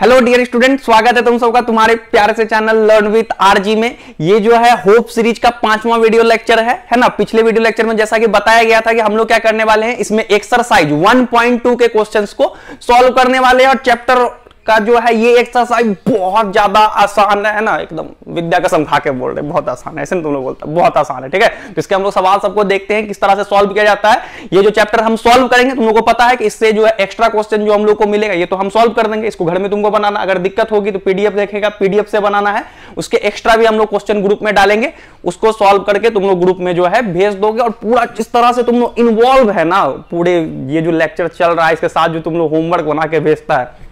Hello dear student स्वागत है तुम सबका तुम्हारे प्यारे से चैनल लर्न विथ आरजी में ये जो है होप सीरीज का पांचवा वीडियो लेक्चर है है ना पिछले वीडियो लेक्चर में जैसा कि बताया गया था कि हम लोग क्या करने वाले हैं इसमें एक्सरसाइज 1.2 के क्वेश्चंस को सॉल्व करने वाले हैं और चैप्टर का जो है ये एक्सरसाइज बहुत ज्यादा आसान है ना एकदम विद्या कसम खा के बोल रहे बहुत आसान है ऐसे तुम लोग बोलते बहुत आसान है ठीक है तो इसके हम लोग सवाल सबको देखते हैं किस तरह से सॉल्व किया जाता है ये जो चैप्टर हम सॉल्व करेंगे तुम लोग को पता है कि इससे जो है एक्स्ट्रा क्वेश्चन जो हम लोग को मिलेगा ये तो हम सोल्व कर देंगे इसको घर में तुमको बनाना अगर दिक्कत होगी तो पीडीएफ देखेगा पीडीएफ से बनाना है उसके एक्स्ट्रा भी हम लोग क्वेश्चन ग्रुप में डालेंगे उसको सॉल्व करके तुम लोग ग्रुप में जो है भेज दोगे और पूरा जिस तरह से तुम लोग इन्वॉल्व है ना पूरे ये जो लेक्चर चल रहा है इसके साथ जो तुम लोग होमवर्क बना के भेजता है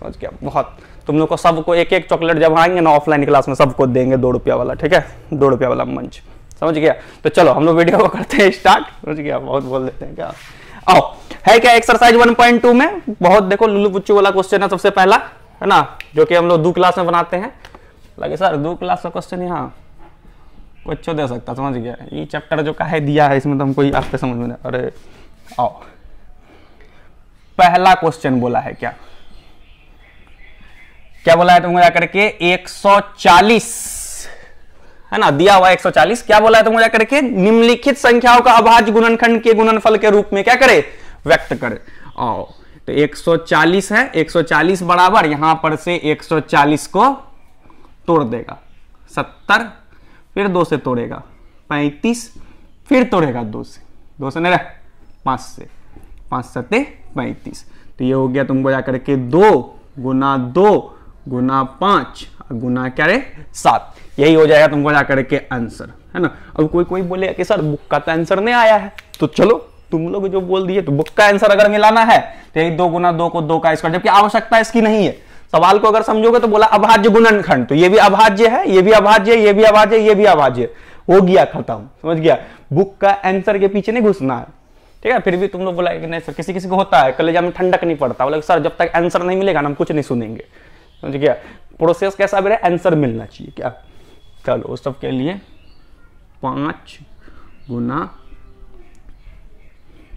समझ गया बहुत तुम लोग को सबको एक एक चॉकलेट जब आएंगे ना ऑफलाइन क्लास में सबको देंगे दो रुपया वाला ठीक है दो रुपया वाला मंच समझ गया तो चलो हम लोग वीडियो को करते हैं स्टार्ट समझ गया बहुत बोल देते हैं क्या आओ है क्या एक्सरसाइज 1.2 में बहुत देखो लुल्लू पुच्चू वाला क्वेश्चन है सबसे पहला है ना जो कि हम लोग दो क्लास में बनाते हैं लगे सर दो क्लास का क्वेश्चन यहाँ कुछ तो दे सकता समझ गया ये चैप्टर जो का दिया है इसमें तो हमको आपके समझ में अरे आओ पहला क्वेश्चन बोला है क्या क्या बोला है तुमको जाकर के 140 है ना दिया हुआ 140 क्या बोला है तुमको जाकर के निम्नलिखित संख्याओं का अभाज्य गुणनखंड के गुणनफल के रूप में क्या करे व्यक्त करे आओ तो 140 है 140 बराबर यहां पर से 140 को तोड़ देगा 70 फिर दो से तोड़ेगा 35 फिर तोड़ेगा दो से दो से नहीं पांच से पांच सत्ते पैंतीस तो ये हो गया तुमको जाकर के दो गुना दो गुना पांच गुना क्या रे सात यही हो जाएगा तुमको जाकर करके आंसर है ना अब कोई कोई बोले कि सर बुक का तो आंसर नहीं आया है तो चलो तुम लोग जो बोल दिए तो बुक का आंसर अगर मिलाना है तो यही दो गुना दो को दो का स्क्वायर जबकि आवश्यकता इसकी नहीं है सवाल को अगर समझोगे तो बोला अभाज्य गुणनखंड तो ये भी अभाज्य है ये भी अभाज्य ये भी अभाज्य ये भी अभाज्य हो गया खत्म समझ गया बुक का आंसर के पीछे नहीं घुसना है ठीक है फिर भी तुम लोग बोला कि नहीं सर किसी किसी को होता है कलेजा में ठंडक नहीं पड़ता बोला सर जब तक आंसर नहीं मिलेगा ना हम कुछ नहीं सुनेंगे समझ गया प्रोसेस कैसा मेरा आंसर मिलना चाहिए क्या चलो उस सबके लिए पांच गुना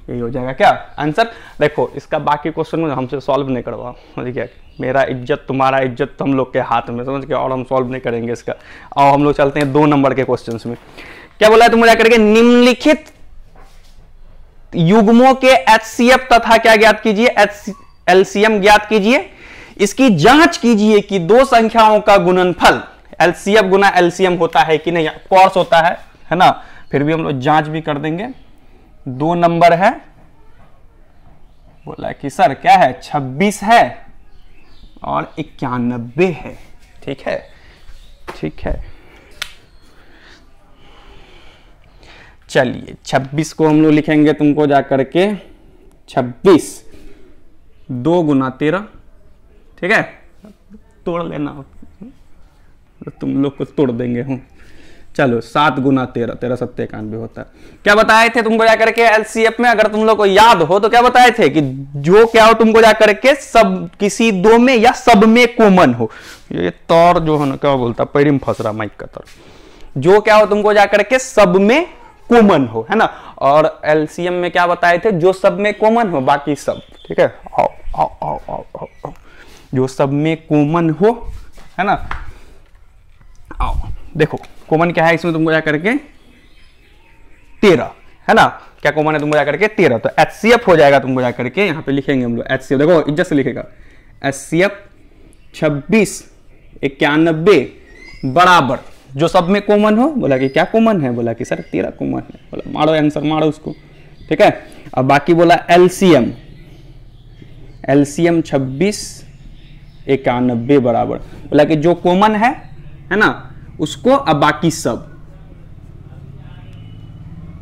यही हो जाएगा क्या आंसर देखो इसका बाकी क्वेश्चन में हमसे सॉल्व नहीं करवा समझ गया मेरा इज्जत तुम्हारा इज्जत तो हम लोग के हाथ में समझ गया और हम सॉल्व नहीं करेंगे इसका और हम लोग चलते हैं दो नंबर के क्वेश्चन में क्या बोला तुम क्या निम्नलिखित युग्मों के एच तथा क्या ज्ञात कीजिए एच एलसीएम ज्ञात कीजिए इसकी जांच कीजिए कि दो संख्याओं का गुणनफल एलसीएम गुना एलसीएम होता है कि नहीं कॉर्स होता है है ना फिर भी हम लोग जांच भी कर देंगे दो नंबर है बोला कि सर क्या है 26 है और इक्यानबे है ठीक है ठीक है चलिए 26 को हम लोग लिखेंगे तुमको जा करके 26 दो गुना तेरह ठीक है तोड़ लेना मतलब तुम लोग को तोड़ देंगे हम हम्म। चलो सात गुना तेरह तेरह सत्य भी होता है क्या बताए थे तुमको जाकर के एलसीएफ में अगर तुम लोग को याद हो तो क्या बताए थे कि जो क्या हो तुमको जाकर के सब किसी दो में या सब में कॉमन हो ये तौर जो है ना क्या बोलता है पैरिम फसरा माइक का तौर जो क्या हो तुमको जाकर के सब में कॉमन हो है ना और एलसीएम में क्या बताए थे जो सब में कॉमन हो बाकी सब ठीक है आओ आओ आओ आओ, आओ। जो सब में कॉमन हो है ना आओ देखो कॉमन क्या है इसमें तुमको जा करके तेरह है ना क्या कॉमन है तुमको जा करके तेरह तो एच सी एफ हो जाएगा तुमको जा करके यहाँ पे लिखेंगे हम लोग एच सी एफ देखो इज्जत से लिखेगा एच सी एफ छब्बीस इक्यानबे बराबर जो सब में कॉमन हो बोला कि क्या कॉमन है बोला कि सर तेरह कॉमन है बोला मारो आंसर मारो उसको ठीक है अब बाकी बोला एलसीएम एलसीएम छब्बीस इक्यानबे बराबर बोला कि जो कॉमन है है ना उसको अब बाकी सब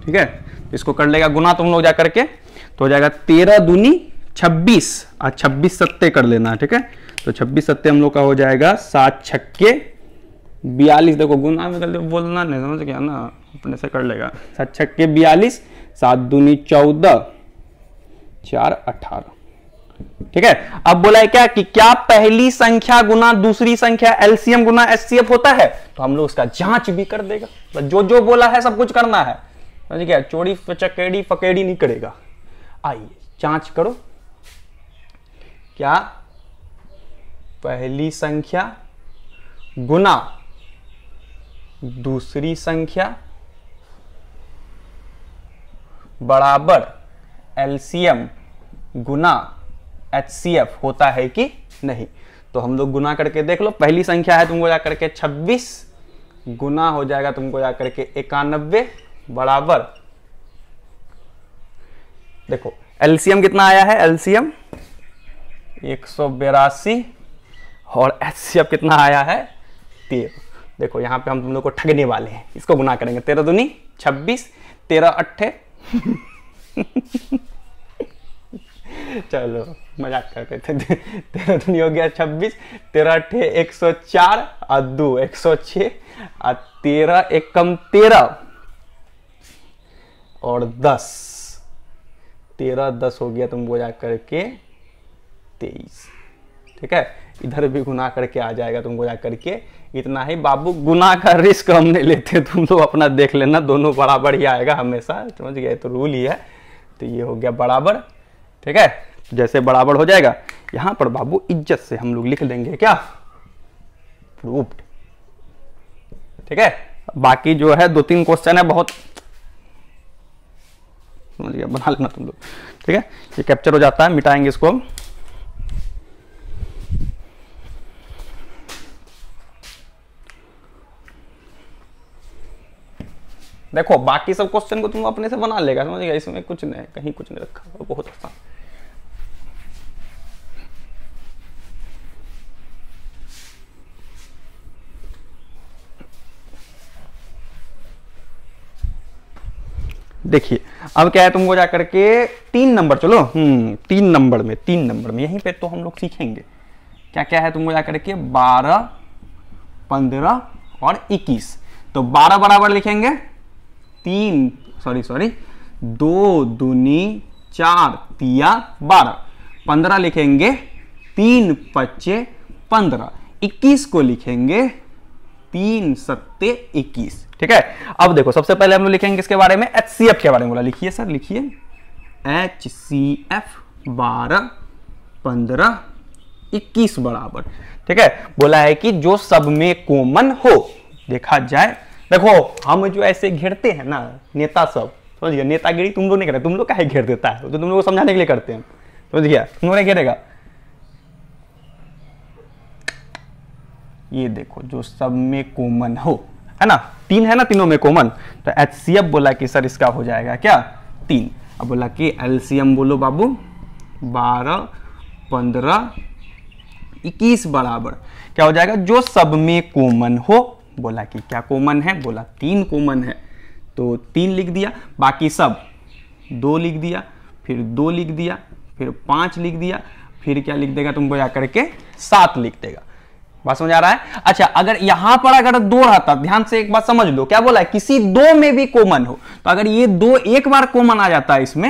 ठीक है तो इसको कर लेगा गुना तुम लोग जाकर के तो हो जाएगा तेरह दूनी छब्बीस और छब्बीस सत्ते कर लेना ठीक है तो छब्बीस सत्ते हम लोग का हो जाएगा सात छक्के बयालीस देखो गुना में कर बोलना नहीं समझ गया ना अपने से कर लेगा सात छक्के बयालीस सात दूनी चौदह चार अठारह ठीक है अब बोला है क्या कि क्या पहली संख्या गुना दूसरी संख्या एलसीएम गुना एस होता है तो हम लोग उसका जांच भी कर देगा तो जो जो बोला है सब कुछ करना है समझ गया चोरी चकेड़ी फकेड़ी नहीं करेगा आइए जांच करो क्या पहली संख्या गुना दूसरी संख्या बराबर एलसीएम गुना एच सी एफ होता है कि नहीं तो हम लोग गुना करके देख लो पहली संख्या है तुमको जाकर के 26 गुना हो जाएगा तुमको जाकर के इक्यानबे बराबर देखो एलसीएम कितना आया है एलसीएम एक सौ बेरासी और एच कितना आया है तेरह देखो यहाँ पे हम तुम लोग को ठगने वाले हैं इसको गुना करेंगे तेरह दुनी छब्बीस तेरह अट्ठे चलो मजाक करते थे तेरह तो दूनी हो गया छब्बीस तेरह अठे एक सौ चार और दो एक सौ छ तेरह एक कम तेरह और दस तेरह दस हो गया तुम बोझा करके तेईस ठीक है इधर भी गुना करके आ जाएगा तुम बोझा करके इतना ही बाबू गुना का रिस्क हम नहीं लेते तुम लोग अपना देख लेना दोनों बराबर ही आएगा हमेशा समझ गए तो रूल ही है तो ये हो गया बराबर ठीक है जैसे बराबर हो जाएगा यहां पर बाबू इज्जत से हम लोग लिख देंगे क्या प्रूफ्ड ठीक है बाकी जो है दो तीन क्वेश्चन है बहुत बना लेना तुम लोग ठीक है ये कैप्चर हो जाता है मिटाएंगे इसको देखो बाकी सब क्वेश्चन को तुम अपने से बना लेगा समझ गया इसमें कुछ नहीं कहीं कुछ नहीं रखा बहुत आसान देखिए अब क्या है तुमको जा करके तीन नंबर चलो हम्म तीन नंबर में तीन नंबर में यहीं पे तो हम लोग सीखेंगे क्या क्या है तुमको जा करके बारह पंद्रह और इक्कीस तो बारह बराबर लिखेंगे तीन सॉरी सॉरी दो दूनी चार तिया बारह पंद्रह लिखेंगे तीन पच्चे पंद्रह इक्कीस को लिखेंगे तीन सत्ते इक्कीस ठीक है अब देखो सबसे पहले हम लिखेंगे इसके बारे में एच के बारे में बोला लिखिए सर लिखिए एच सी एफ बारह पंद्रह इक्कीस बराबर ठीक है बोला है कि जो सब में कॉमन हो देखा जाए देखो हम जो ऐसे घेरते हैं ना नेता सब समझ गया नेतागिरी तुम लोग नहीं करते तुम लोग क्या घेर देता है तो तुम लोग समझाने के लिए करते हैं समझ गया तुम लोग घेरेगा ये देखो जो सब में कॉमन हो है ना तीन है ना तीनों में कॉमन तो एच बोला कि सर इसका हो जाएगा क्या तीन अब बोला कि एलसीएम बोलो बाबू बारह पंद्रह इक्कीस बराबर क्या हो जाएगा जो सब में कॉमन हो बोला कि क्या कॉमन है बोला तीन कॉमन है तो तीन लिख दिया बाकी सब दो लिख दिया फिर दो लिख दिया फिर पाँच लिख दिया फिर क्या लिख देगा तुम बया करके सात लिख देगा बात समझ आ रहा है अच्छा अगर यहां पर अगर दो रहता ध्यान से एक बात समझ लो क्या बोला है किसी दो में भी कॉमन हो तो अगर ये दो एक बार कॉमन आ जाता है इसमें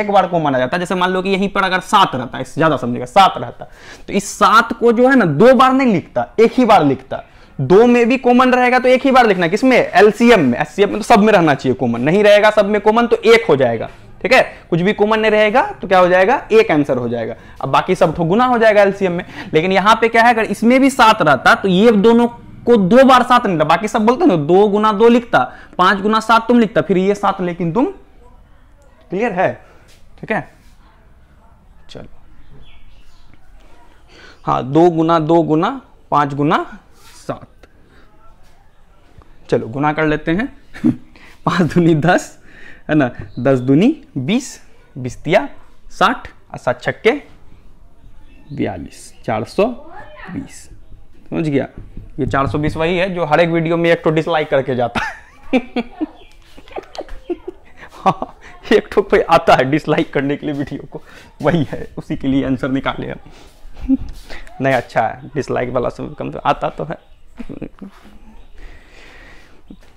एक बार को माना जाता है जैसे मान लो कि यहीं पर अगर सात रहता है ज्यादा समझेगा सात रहता तो इस सात को जो है ना दो बार नहीं लिखता एक ही बार लिखता दो में भी कॉमन रहेगा तो एक ही बार लिखना किसमें एलसीएम में एससीएम में तो सब में रहना चाहिए कॉमन नहीं रहेगा सब में कॉमन तो एक हो जाएगा ठीक है कुछ भी कॉमन नहीं रहेगा तो क्या हो जाएगा एक आंसर हो जाएगा अब बाकी सब तो गुना हो जाएगा एलसीएम में लेकिन यहां पे क्या है अगर इसमें भी सात रहता तो ये दोनों को दो बार सात नहीं बाकी सब बोलते ना दो गुना दो लिखता पांच गुना सात तुम लिखता फिर ये सात लेकिन तुम क्लियर है ठीक है चलो हाँ दो गुना दो गुना पांच गुना सात चलो गुना कर लेते हैं पांच दूनी दस है ना दस दूनी बीस बीस साठ और सात छक्के बयालीस चार सौ बीस समझ गया ये चार सौ बीस वही है जो हर एक वीडियो में एक तो डिसलाइक करके जाता है हाँ एक तो कोई आता है डिसलाइक करने के लिए वीडियो को वही है उसी के लिए आंसर निकाले हम नहीं अच्छा है डिसलाइक वाला सब कम तो आता तो है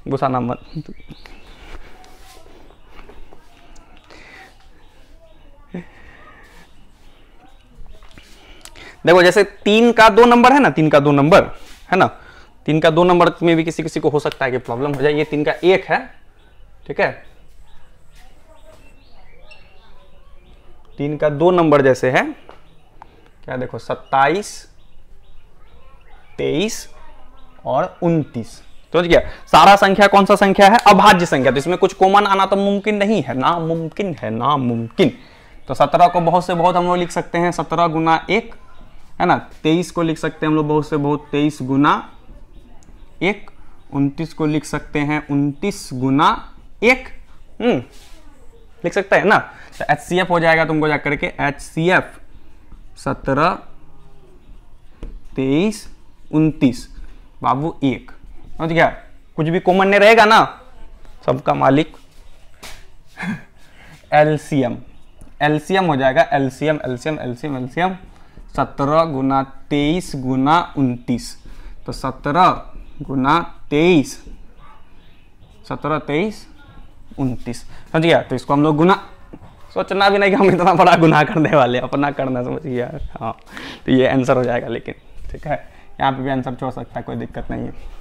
गुस्सा ना मत देखो जैसे तीन का दो नंबर है ना तीन का दो नंबर है ना तीन का दो नंबर में भी किसी किसी को हो सकता है कि प्रॉब्लम हो जाए ये तीन का एक है ठीक है तीन का दो नंबर जैसे है क्या देखो सत्ताईस तेईस और उनतीस समझ तो गया सारा संख्या कौन सा संख्या है अभाज्य संख्या तो इसमें कुछ कॉमन आना तो मुमकिन नहीं है नामुमकिन है नामुमकिन तो सत्रह को बहुत से बहुत हम लोग लिख सकते हैं सत्रह गुना एक है ना तेईस को लिख सकते हैं हम लोग बहुत से बहुत तेईस गुना एक उनतीस को लिख सकते हैं उनतीस गुना एक हम्म, लिख सकता है ना तो एच सी एफ हो जाएगा तुमको जाकर के एच सी एफ सत्रह तेईस उनतीस बाबू एक समझ गया कुछ भी कॉमन नहीं रहेगा ना सबका मालिक एलसीएम एलसीएम हो जाएगा एलसीएम एलसीएम एलसीएम एलसीएम सत्रह गुना तेईस गुना उनतीस तो सत्रह गुना तेईस सत्रह तेईस उनतीस समझ गया तो इसको हम लोग गुना सोचना भी नहीं कि हम इतना बड़ा गुना करने वाले अपना करना समझ गया हाँ तो ये आंसर हो जाएगा लेकिन ठीक है यहाँ पे भी आंसर छोड़ तो सकता है कोई दिक्कत नहीं है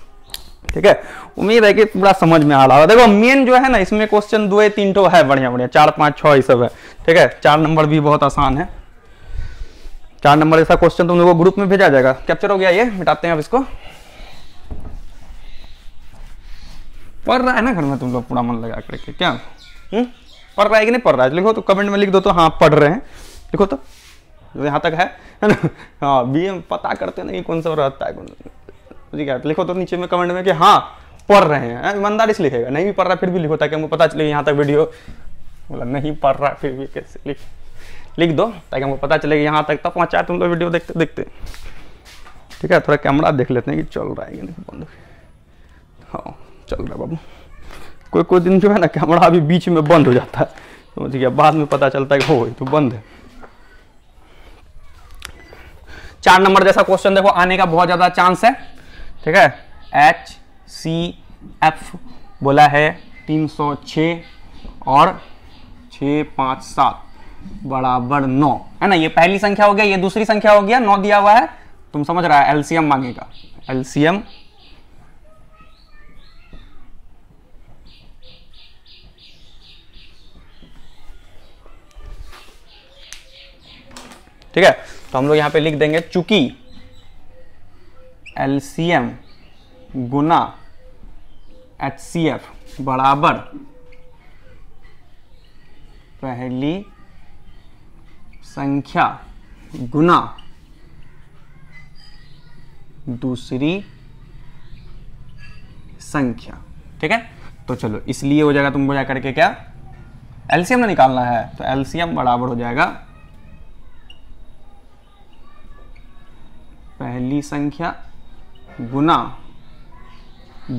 ठीक है उम्मीद है कि पूरा समझ में आ रहा होगा देखो मेन जो है ना इसमें क्वेश्चन दो तीन ठो है बढ़िया बढ़िया चार पाँच छः ये सब है ठीक है चार नंबर भी बहुत आसान है चार नंबर ऐसा क्वेश्चन तुम लोगों को ग्रुप में भेजा जाएगा कैप्चर हो गया ये मिटाते हैं आप इसको पढ़ रहा है ना घर में तुम लोग पूरा मन लगा करके क्या हम्म? पढ़ रहा है कि नहीं पढ़ रहा है लिखो तो कमेंट में लिख दो तो हाँ पढ़ रहे हैं लिखो तो यहाँ तक है हाँ बी एम पता करते नहीं कौन सा रहता है ठीक है लिखो तो नीचे में कमेंट में कि हाँ पढ़ रहे हैं हाँ, ईमानदारी से लिखेगा नहीं भी पढ़ रहा फिर भी लिखो ताकि हमको पता चले यहाँ तक वीडियो बोला नहीं पढ़ रहा फिर भी कैसे लिख लिख दो ताकि हमको पता चले कि यहाँ तक तब तो पहुँचा तुम लोग तो वीडियो देखते देखते ठीक है थोड़ा कैमरा देख लेते हैं कि चल रहा है बंद हाँ चल रहा है बाबू कोई कोई दिन जो है ना कैमरा अभी बीच में बंद हो जाता है समझ गया बाद में पता चलता है कि हो तो बंद है चार नंबर जैसा क्वेश्चन देखो आने का बहुत ज़्यादा चांस है ठीक है एच सी एफ बोला है 306 और 657 बराबर नौ है ना ये पहली संख्या हो गया ये दूसरी संख्या हो गया नौ दिया हुआ है तुम समझ रहा है एलसीएम मांगेगा एलसीएम ठीक है तो हम लोग यहां पे लिख देंगे चूंकि एलसीएम गुना एच बराबर पहली संख्या गुना दूसरी संख्या ठीक है तो चलो इसलिए हो जाएगा तुमको जाकर के क्या एलसीएम ना निकालना है तो एलसीएम बराबर हो जाएगा पहली संख्या गुना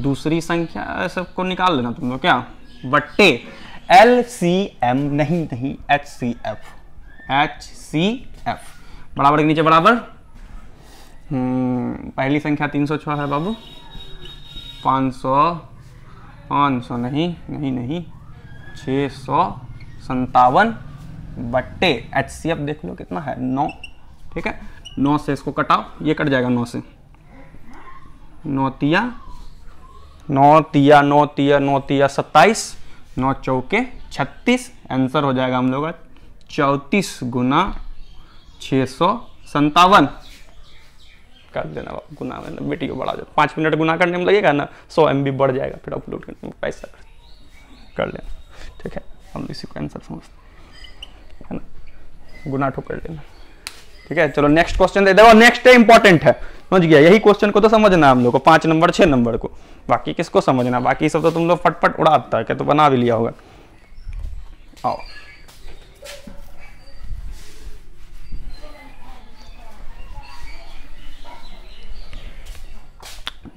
दूसरी संख्या सबको निकाल लेना तुम लोग क्या बट्टे एल सी एम नहीं नहीं H C F H C F बराबर के नीचे बराबर हम्म, पहली संख्या तीन सौ छः है बाबू पाँच सौ पाँच सौ नहीं नहीं नहीं छः सौ संतावन बट्टे एच सी एफ देख लो कितना है नौ ठीक है नौ से इसको कटाओ ये कट जाएगा नौ से नौतिया नौतिया नौतिया नौतिया सत्ताईस नौ चौके छत्तीस आंसर हो जाएगा हम लोग का चौंतीस गुना छः सौ संतावन कर देना गुना में बेटी को बढ़ा देना पाँच मिनट गुना करने में लगेगा ना सौ एम बढ़ जाएगा फिर अपलोड करने में पैसा कर लेना ठीक है हम इसी को आंसर समझते है ना गुना ठो तो कर लेना ठीक है चलो नेक्स्ट क्वेश्चन दे देखो नेक्स्ट इंपॉर्टेंट है समझ गया यही क्वेश्चन को तो समझना हम लोग को पाँच नंबर छः नंबर को बाकी किसको समझना बाकी सब तो तुम लोग फटफट उड़ाता है क्या तो बना भी लिया होगा आओ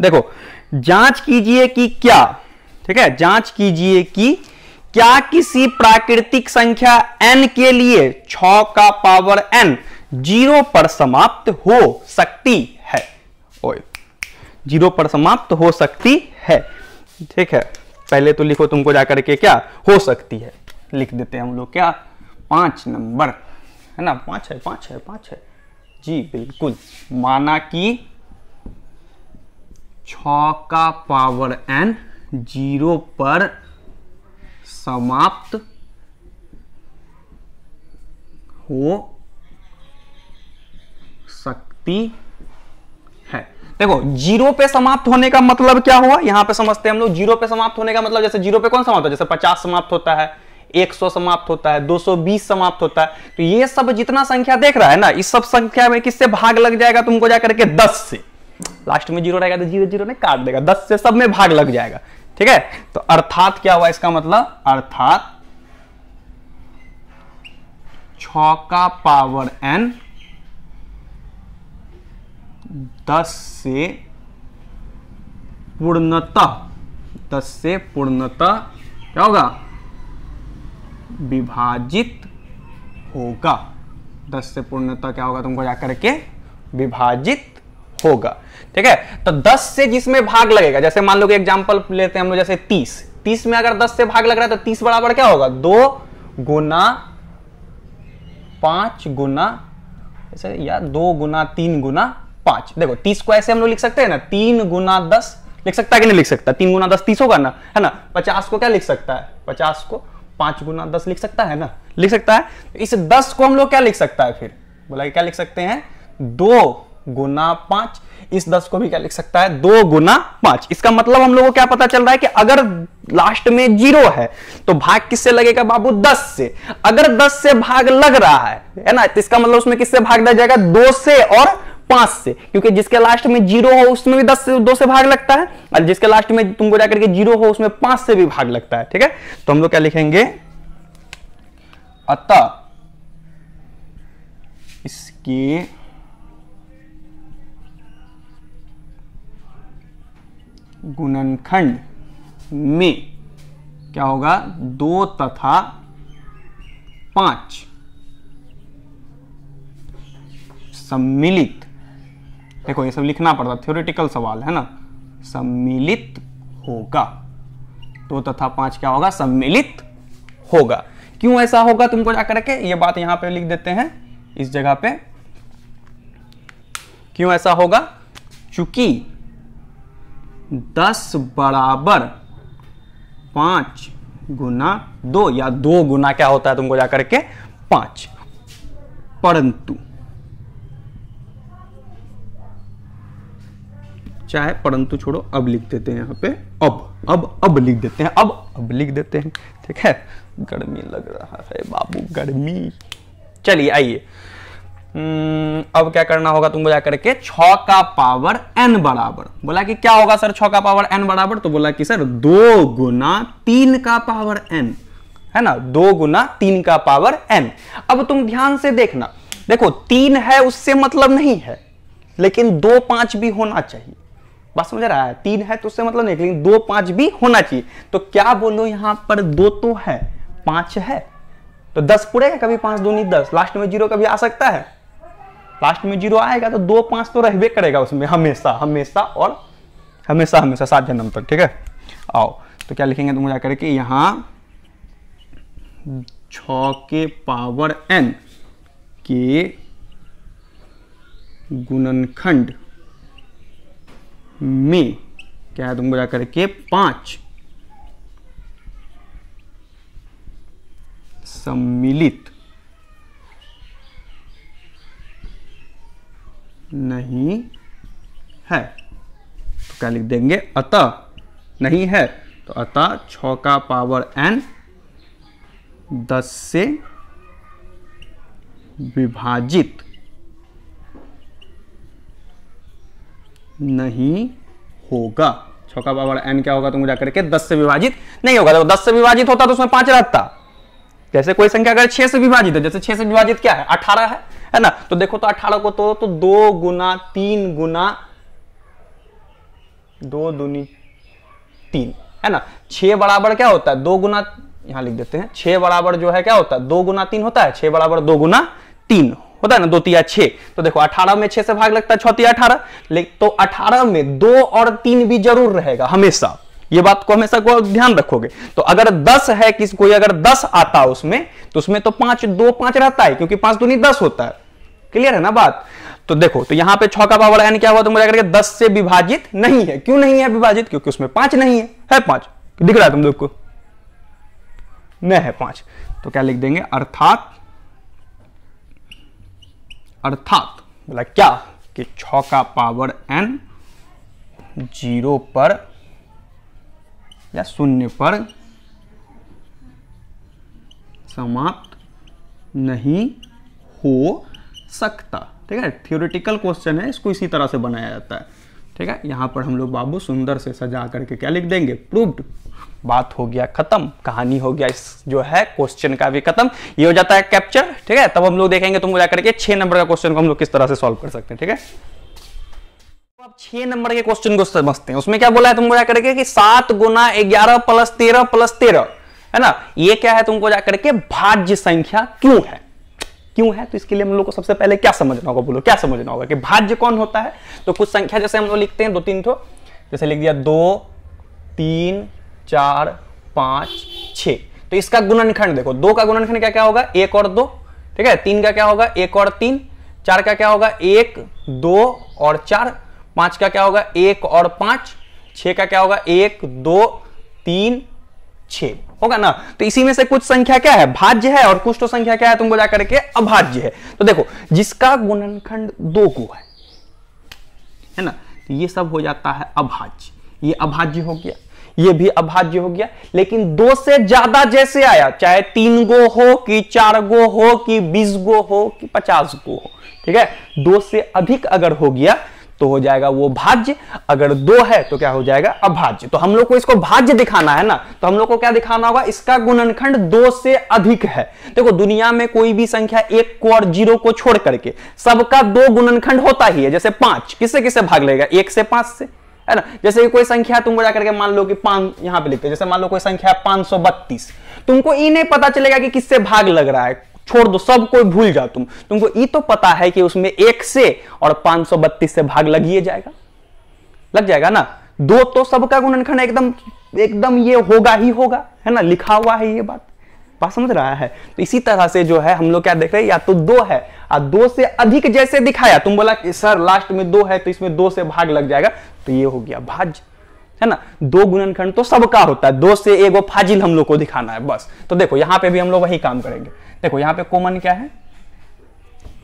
देखो जांच कीजिए कि क्या ठीक है जांच कीजिए कि क्या किसी प्राकृतिक संख्या एन के लिए छ का पावर एन जीरो पर समाप्त हो सकती है ओए जीरो पर समाप्त हो सकती है ठीक है पहले तो लिखो तुमको जाकर के क्या हो सकती है लिख देते हैं हम लोग क्या पांच नंबर है ना पांच है पांच है पांच है जी बिल्कुल माना कि छ का पावर एन जीरो पर समाप्त हो सकती है देखो जीरो पे समाप्त होने का मतलब क्या हुआ यहां पे समझते हैं हम लोग जीरो पे समाप्त होने का मतलब जैसे जीरो पे कौन समाप्त होता है जैसे पचास समाप्त होता है 100 समाप्त होता है 220 समाप्त होता है तो ये सब जितना संख्या देख रहा है ना इस सब संख्या में किससे भाग लग जाएगा तुमको जाकर के 10 से लास्ट में जीरो रहेगा तो जीरो जीरो ने काट देगा दस से सब में भाग लग जाएगा ठीक है तो अर्थात क्या हुआ इसका मतलब अर्थात छ का पावर एन दस से पूर्णतः दस से पूर्णतः क्या होगा विभाजित होगा दस से पूर्णतः क्या होगा तुमको जाकर के विभाजित होगा ठीक है तो 10 से जिसमें भाग लगेगा जैसे मान लो कि एग्जाम्पल लेते हैं हम लोग जैसे 30 30 में अगर 10 से भाग लग रहा है तो 30 बराबर क्या होगा दो गुना पांच गुना ऐसे या दो गुना तीन गुना पांच देखो तीस को ऐसे हम लोग लिख सकते हैं ना तीन गुना दस लिख सकता है कि नहीं लिख सकता तीन गुना दस तीस होगा ना है ना पचास को क्या लिख सकता है पचास को पांच गुना दस लिख सकता है ना लिख सकता है तो इस दस को हम लोग क्या लिख सकता है फिर बोला क्या लिख सकते हैं दो गुना पांच इस दस को भी क्या लिख सकता है दो गुना पांच इसका मतलब हम लोगों को क्या पता चल रहा है कि अगर लास्ट में जीरो है तो भाग किससे लगेगा बाबू दस से अगर दस से भाग लग रहा है है ना तो इसका मतलब उसमें किससे भाग दिया जाएगा दो से और पांच से क्योंकि जिसके लास्ट में जीरो हो उसमें भी दस से दो से भाग लगता है और जिसके लास्ट में तुमको जाकर के जीरो हो उसमें पांच से भी भाग लगता है ठीक है तो हम लोग क्या लिखेंगे अतः इसकी गुणनखंड में क्या होगा दो तथा पांच सम्मिलित देखो ये सब लिखना पड़ता थ्योरेटिकल सवाल है ना सम्मिलित होगा दो तथा पांच क्या होगा सम्मिलित होगा क्यों ऐसा होगा तुमको जाकर के ये बात यहां पे लिख देते हैं इस जगह पे क्यों ऐसा होगा चूंकि दस बराबर पांच गुना दो या दो गुना क्या होता है तुमको जाकर के पांच परंतु चाहे परंतु छोड़ो अब लिख देते हैं यहां पे अब अब अब लिख देते हैं अब अब लिख देते हैं ठीक है गर्मी लग रहा है बाबू गर्मी चलिए आइए हम्म, अब क्या करना होगा तुमको जाकर के छ का पावर एन बराबर बोला कि क्या होगा सर छ का पावर एन बराबर तो बोला कि सर दो गुना तीन का पावर एन है ना दो गुना तीन का पावर एन अब तुम ध्यान से देखना देखो तीन है उससे मतलब नहीं है लेकिन दो पांच भी होना चाहिए बस समझ रहा है तीन है तो उससे मतलब नहीं लेकिन दो पांच भी होना चाहिए तो क्या बोलो यहां पर दो तो है पांच है तो दस पुड़ेगा कभी पांच दूनी दस लास्ट में जीरो कभी आ सकता है लास्ट में जीरो आएगा तो दो पांच तो रहे करेगा उसमें हमेशा हमेशा और हमेशा हमेशा सात जन्म तक ठीक है आओ तो क्या लिखेंगे तुम जाकर के यहाँ छ के पावर एन के गुणनखंड में क्या है तुम जाकर के पांच सम्मिलित नहीं है तो क्या लिख देंगे अतः नहीं है तो अतः छ का पावर एन दस से विभाजित नहीं होगा छ का पावर एन क्या होगा तो मुझे के दस से विभाजित नहीं होगा तो दस से विभाजित होता तो उसमें पांच रहता जैसे कोई संख्या अगर छह से विभाजित है जैसे छह से विभाजित क्या है अठारह है है ना तो देखो तो अठारह को तोड़ो तो दो गुना तीन गुना दो दूनी तीन है ना छह बराबर क्या होता है दो गुना यहां लिख देते हैं छह बराबर जो है क्या होता है दो गुना तीन होता है छह बराबर दो गुना तीन होता है ना दो तिया छह तो देखो अठारह में छह से भाग लगता है छतिया अठारह तो अठारह में दो और तीन भी जरूर रहेगा हमेशा ये बात को हमेशा को ध्यान रखोगे तो अगर दस है किस कोई अगर दस आता उसमें तो उसमें तो पांच दो पांच रहता है क्योंकि पांच दूनी दस होता है क्लियर है ना बात तो देखो तो यहां पे छ का पावर एन क्या हुआ तो मुझे दस से विभाजित नहीं है क्यों नहीं है विभाजित क्योंकि उसमें पांच नहीं है है पांच दिख रहा है तुम लोग को न है पांच तो क्या लिख देंगे अर्थात अर्थात बोला क्या कि छ का पावर एन जीरो पर या शून्य पर समाप्त नहीं हो सकता ठीक है थियोरिटिकल क्वेश्चन है इसको इसी तरह से बनाया जाता है ठीक है यहाँ पर हम लोग बाबू सुंदर से सजा करके क्या लिख देंगे प्रूव्ड बात हो गया खत्म कहानी हो गया इस जो है क्वेश्चन का भी खत्म ये हो जाता है कैप्चर ठीक है तब हम लोग देखेंगे तुमको जाकर के छह नंबर का क्वेश्चन को हम लोग किस तरह से सॉल्व कर सकते हैं ठीक है तो छह नंबर के क्वेश्चन को समझते हैं उसमें क्या बोला है तुमको जाकर के कि सात गुना ग्यारह प्लस तेरह प्लस तेरह है ना ये क्या है तुमको जाकर के भाज्य संख्या क्यों है क्यों है तो इसके लिए हम लोग को सबसे पहले क्या समझना होगा बोलो क्या समझना होगा कि भाज्य कौन होता है तो कुछ संख्या जैसे हम लोग लिखते हैं दो तीन ठो जैसे लिख दिया दो तीन चार पांच छ तो इसका गुणनखंड देखो दो का गुणनखंड क्या क्या होगा एक और दो ठीक है तीन का क्या होगा एक और तीन चार का क्या होगा एक दो और चार पांच का क्या होगा एक और पांच छ का क्या होगा एक दो तीन छ होगा ना तो इसी में से कुछ संख्या क्या है भाज्य है और कुछ तो संख्या क्या है तुमको जाकर के अभाज्य है तो देखो जिसका गुणनखंड दो को है है ना तो ये सब हो जाता है अभाज्य ये अभाज्य हो गया ये भी अभाज्य हो गया लेकिन दो से ज्यादा जैसे आया चाहे तीन गो हो कि चार गो हो कि बीस गो हो कि पचास गो हो ठीक है दो से अधिक अगर हो गया तो हो जाएगा वो भाज्य अगर दो है तो क्या हो जाएगा अभाज्य तो हम लोग को इसको भाज्य दिखाना है ना तो हम लोग को क्या दिखाना होगा इसका गुणनखंड दो से अधिक है देखो दुनिया में कोई भी संख्या एक को और जीरो को छोड़ करके सबका दो गुणनखंड होता ही है जैसे पांच किससे किससे भाग लेगा एक से पांच से है ना जैसे कोई संख्या तुमको जाकर के मान लो कि पांच यहां पे लिखते हैं जैसे मान लो कोई संख्या पांच तुमको ये नहीं पता चलेगा कि किससे भाग लग रहा है छोड़ दो सब कोई भूल जाओ तुम तुमको ये तो पता है कि उसमें एक से और बत्तीस से भाग लगिए जाएगा लग जाएगा ना दो तो सबका गुणनखंड एकदम एकदम ये होगा ही होगा है ना लिखा हुआ है ये बात बात समझ रहा है तो इसी तरह से जो है हम लोग क्या देख रहे हैं या तो दो है और दो से अधिक जैसे दिखाया तुम बोला कि सर लास्ट में दो है तो इसमें दो से भाग लग जाएगा तो ये हो गया भाज्य है ना दो गुणनखंड तो सबका होता है दो से एक वो फाजिल हम लोग को दिखाना है बस तो देखो यहां पे भी हम लोग वही काम करेंगे देखो यहां पे कॉमन क्या है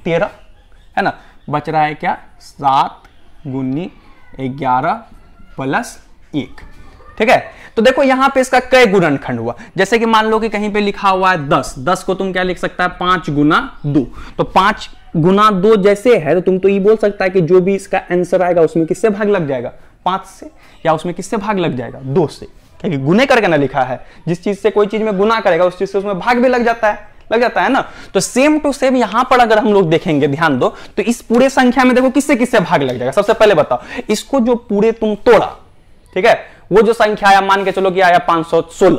तेरह है ना बच रहा है क्या सात गुन्नी ग्यारह प्लस एक ठीक है तो देखो यहां पे इसका कई गुणनखंड हुआ जैसे कि मान लो कि कहीं पे लिखा हुआ है दस दस को तुम क्या लिख सकता है पांच गुना दो तो पांच गुना दो जैसे है तो तुम तो ये बोल सकता है कि जो भी इसका आंसर आएगा उसमें किससे भाग लग जाएगा पांच से या उसमें किससे भाग लग जाएगा दो से क्योंकि गुने करके ना लिखा है जिस चीज से कोई चीज में गुना करेगा उस चीज से उसमें भाग भी लग जाता है लग जाता है ना तो सेम टू सेम यहां पर अगर हम लोग देखेंगे ध्यान दो तो इस पूरे संख्या में देखो किससे किससे भाग लग जाएगा सबसे पहले बताओ इसको जो पूरे तुम तोड़ा ठीक है वो जो संख्या आया मान के चलो कि आया 516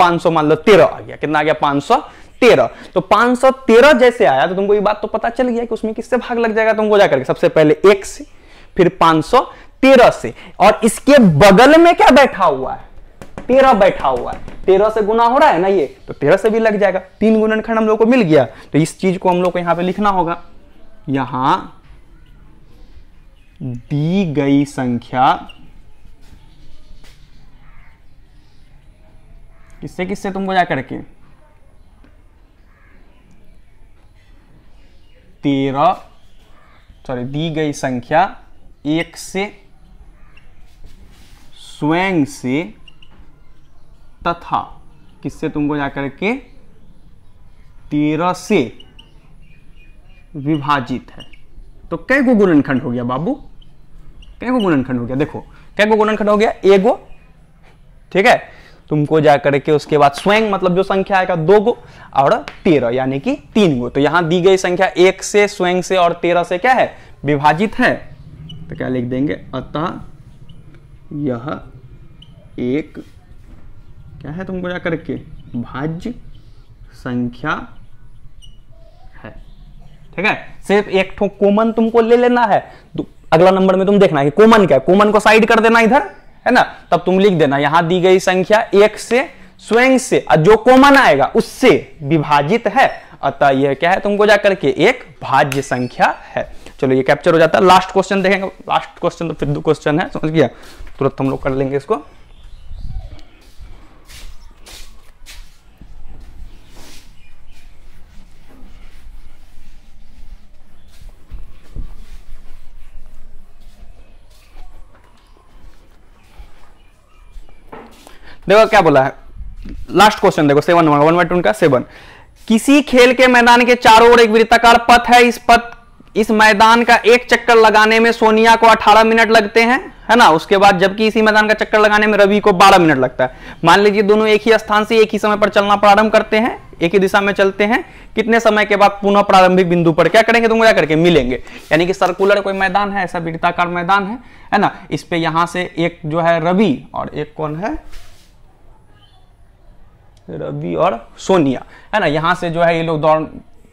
500 मान लो तेरह आ गया कितना आ गया 513 तो 513 जैसे आया तो तुमको ये बात तो पता चल गया कि उसमें किससे भाग लग जाएगा तुमको जाकर सबसे पहले एक से फिर तेरह से और इसके बगल में क्या बैठा हुआ है तेरह बैठा हुआ है तेरह से गुना हो रहा है ना ये तो तेरह से भी लग जाएगा तीन गुणनखंड हम लोग को मिल गया तो इस चीज को हम लोग को यहां पे लिखना होगा यहां दी गई संख्या किससे किससे तुमको जा करके तेरह सॉरी दी गई संख्या एक से स्वयं से तथा किससे तुमको जाकर के तेरह से विभाजित है तो कै को गुणनखंड हो गया बाबू कै को गुणनखंड हो गया देखो कै को गुणनखंड हो गया एगो ठीक है तुमको जा करके उसके बाद स्वयं मतलब जो संख्या आएगा दो गो और तेरह यानी कि तीन गो तो यहाँ दी गई संख्या एक से स्वयं से और तेरह से क्या है विभाजित है तो क्या लिख देंगे अतः यह एक क्या है तुमको जा करके भाज्य संख्या है ठीक है सिर्फ एक ठो कोमन तुमको ले लेना है अगला नंबर में तुम देखना है कोमन क्या है कोमन को साइड कर देना इधर है ना तब तुम लिख देना यहां दी गई संख्या एक से स्वयं से जो कॉमन आएगा उससे विभाजित है अतः यह क्या है तुमको जाकर के एक भाज्य संख्या है चलो ये कैप्चर हो जाता है लास्ट क्वेश्चन देखेंगे लास्ट क्वेश्चन तो फिर दो क्वेश्चन है समझ गया तुरंत हम लोग कर लेंगे इसको देखो क्या बोला है लास्ट क्वेश्चन देखो seven number one by two का सेवन किसी खेल के मैदान के चारों ओर एक वृत्ताकार पथ है इस पथ इस मैदान का एक चक्कर लगाने में सोनिया को 18 मिनट लगते हैं है ना उसके बाद जबकि इसी मैदान का चक्कर लगाने में रवि को 12 मिनट लगता है मान लीजिए दोनों एक ही स्थान से एक ही समय पर चलना प्रारंभ करते हैं एक ही दिशा में चलते हैं कितने समय के बाद पुनः प्रारंभिक बिंदु पर क्या करेंगे तुम क्या करके मिलेंगे यानी कि सर्कुलर कोई मैदान है ऐसा वृत्ताकार मैदान है है ना इस पे यहां से एक जो है रवि और एक कौन है रवि और सोनिया है ना यहाँ से जो है ये लोग दौड़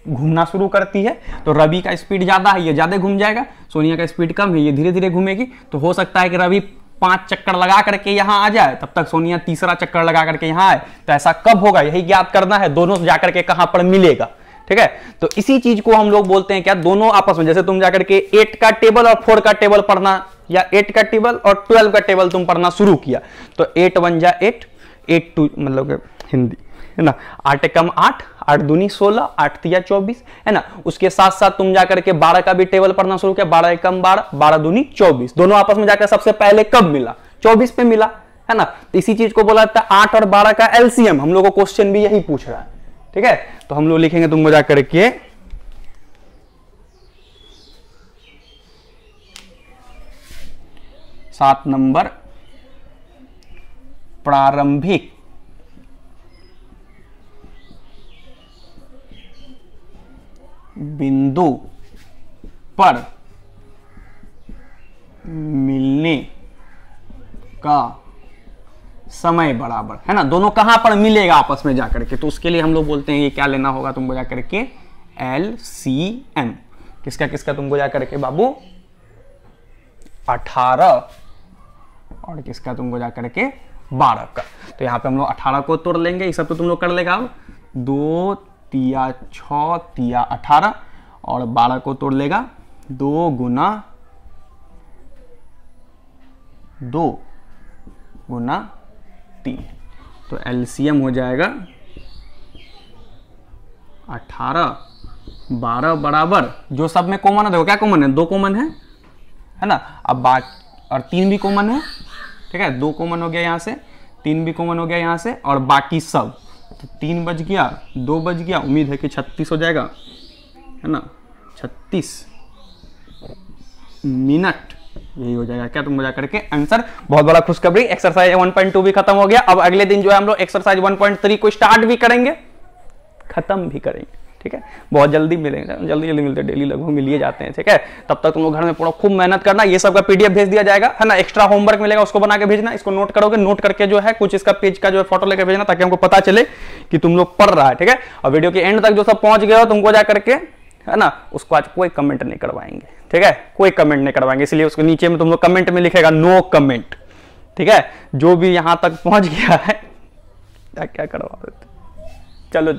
घूमना शुरू करती है तो रवि का स्पीड ज़्यादा है ये ज़्यादा घूम जाएगा सोनिया का स्पीड कम है ये धीरे धीरे घूमेगी तो हो सकता है कि रवि पांच चक्कर लगा करके यहाँ आ जाए तब तक सोनिया तीसरा चक्कर लगा करके यहाँ आए तो ऐसा कब होगा यही ज्ञात करना है दोनों से जाकर के कहाँ पर मिलेगा ठीक है तो इसी चीज को हम लोग बोलते हैं क्या दोनों आपस में जैसे तुम जाकर के एट का टेबल और फोर का टेबल पढ़ना या एट का टेबल और ट्वेल्व का टेबल तुम पढ़ना शुरू किया तो एट वन जा एट एट टू मतलब हिंदी है ना आठ एकम आठ आठ दूनी सोलह आठ तिया चौबीस है ना उसके साथ साथ तुम जाकर के बारह का भी टेबल पढ़ना शुरू किया बारह एकम बारह बारह दूनी चौबीस दोनों आपस में जाकर सबसे पहले कब मिला चौबीस पे मिला है ना तो इसी चीज को बोला जाता है आठ और बारह का एलसीएम हम लोग को क्वेश्चन भी यही पूछ रहा है ठीक है तो हम लोग लिखेंगे तुम जाकर के सात नंबर प्रारंभिक बिंदु पर मिलने का समय बराबर है ना दोनों कहां पर मिलेगा आपस में जाकर के तो उसके लिए हम लोग बोलते हैं ये क्या लेना होगा तुमको जाकर के एल सी एम किसका किसका तुमको जाकर के बाबू अठारह और किसका तुमको जाकर के बारह का तो यहाँ पे हम लोग अठारह को तोड़ लेंगे ये सब तो तुम लोग कर लेगा अब दो तिया छ तिया अठारह और बारह को तोड़ लेगा दो गुना दो गुना तीन तो एलसीएम हो जाएगा अठारह बारह बराबर जो सब में कॉमन है देखो क्या कॉमन है दो कॉमन है है ना अब बात और तीन भी कॉमन है ठीक है दो कॉमन हो गया यहाँ से तीन भी कॉमन हो गया यहाँ से और बाकी सब तो तीन बज गया दो बज गया उम्मीद है कि छत्तीस हो जाएगा है ना छत्तीस मिनट यही हो जाएगा क्या तुम मजा करके आंसर बहुत बड़ा खुशखबरी एक्सरसाइज 1.2 भी खत्म हो गया अब अगले दिन जो है हम लोग एक्सरसाइज 1.3 को स्टार्ट भी करेंगे खत्म भी करेंगे ठीक है बहुत जल्दी मिलेंगे जल्दी जल्दी मिलते हैं डेली लगभग मिल ही जाते हैं ठीक है तब तक तुम लोग घर में पूरा खूब मेहनत करना ये सब का पीडीएफ भेज दिया जाएगा है ना एक्स्ट्रा होमवर्क मिलेगा उसको बना के भेजना इसको नोट करोगे नोट करके जो है कुछ इसका पेज का जो है फोटो लेकर भेजना ताकि हमको पता चले कि तुम लोग पढ़ रहा है ठीक है और वीडियो के एंड तक जो सब पहुंच गया हो तुमको जा करके है ना उसको आज कोई कमेंट नहीं करवाएंगे ठीक है कोई कमेंट नहीं करवाएंगे इसलिए उसको नीचे में तुम लोग कमेंट में लिखेगा नो कमेंट ठीक है जो भी यहां तक पहुंच गया है क्या करवा देते चलो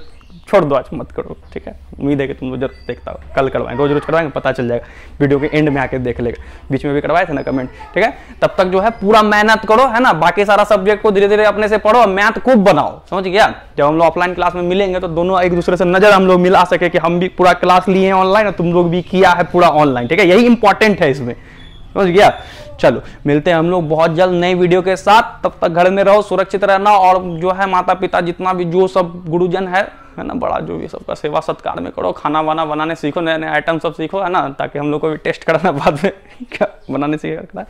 छोड़ दो आज मत करो ठीक है उम्मीद है कि तुम लोग जरूर देखता हो कल करवाएं रोज रोज करवाएंगे पता चल जाएगा वीडियो के एंड में आके देख लेगा बीच में भी करवाए थे ना कमेंट ठीक है तब तक जो है पूरा मेहनत करो है ना बाकी सारा सब्जेक्ट को धीरे धीरे अपने से पढ़ो मैथ खूब बनाओ समझ गया जब हम लोग ऑफलाइन क्लास में मिलेंगे तो दोनों एक दूसरे से नजर हम लोग मिला सके कि हम भी पूरा क्लास लिए हैं ऑनलाइन और तुम लोग भी किया है पूरा ऑनलाइन ठीक है यही इंपॉर्टेंट है इसमें समझ गया चलो मिलते हैं हम लोग बहुत जल्द नई वीडियो के साथ तब तक घर में रहो सुरक्षित रहना और जो है माता पिता जितना भी जो सब गुरुजन है है ना बड़ा जो भी सबका सेवा सत्कार में करो खाना वाना बनाने सीखो नए नए आइटम सब सीखो है ना ताकि हम लोग को भी टेस्ट कराना बाद में क्या बनाने सीखे करना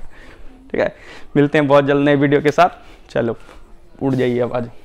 ठीक है मिलते हैं बहुत जल्द नए वीडियो के साथ चलो उड़ जाइए आवाज़